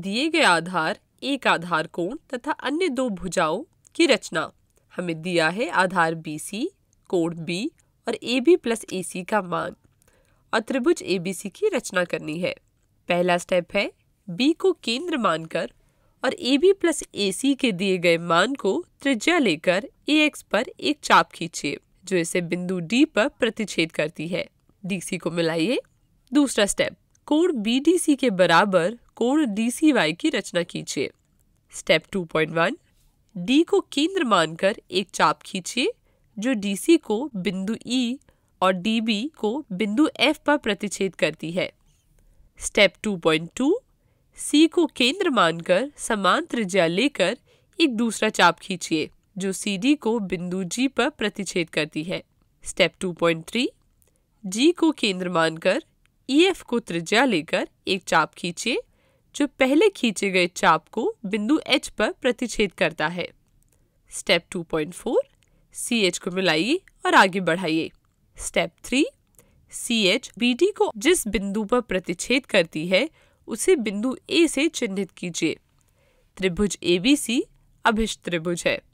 दिए गए आधार एक आधार कोण तथा अन्य दो भुजाओं की रचना हमें दिया है आधार बी सी कोण बी और ए बी प्लस ए सी का मान और त्रिभुज ए बी सी की रचना करनी है पहला स्टेप है बी को केंद्र मानकर और ए बी प्लस ए सी के दिए गए मान को त्रिज्या लेकर ए एक्स पर एक चाप खींचे जो इसे बिंदु डी पर प्रतिच्छेद करती है डी सी को मिलाइए दूसरा स्टेप कोण बी डी सी के बराबर कोण DCY की रचना कीजिए स्टेप 2.1 डी को केंद्र मानकर एक चाप खींचिए जो DC को बिंदु E और बी को बिंदु एफ पर प्रतिच्छेद करती है स्टेप 2.2 सी को केंद्र मानकर समान त्रिज्या लेकर एक दूसरा चाप खींचिए जो डी को बिंदु जी पर प्रतिच्छेद करती है स्टेप 2.3 जी को केंद्र मानकर एफ e को त्रिज्या लेकर एक चाप खींचिए जो पहले खींचे गए चाप को बिंदु एच पर प्रतिच्छेद करता है step 2.4 point four C H को मिलाइए और आगे बढ़ाइए step three C H B D को जिस बिंदु पर प्रतिच्छेद करती है उसे बिंदु ए से चिन्हित कीजिए त्रिभुज ए बी सी अभिष्ट त्रिभुज है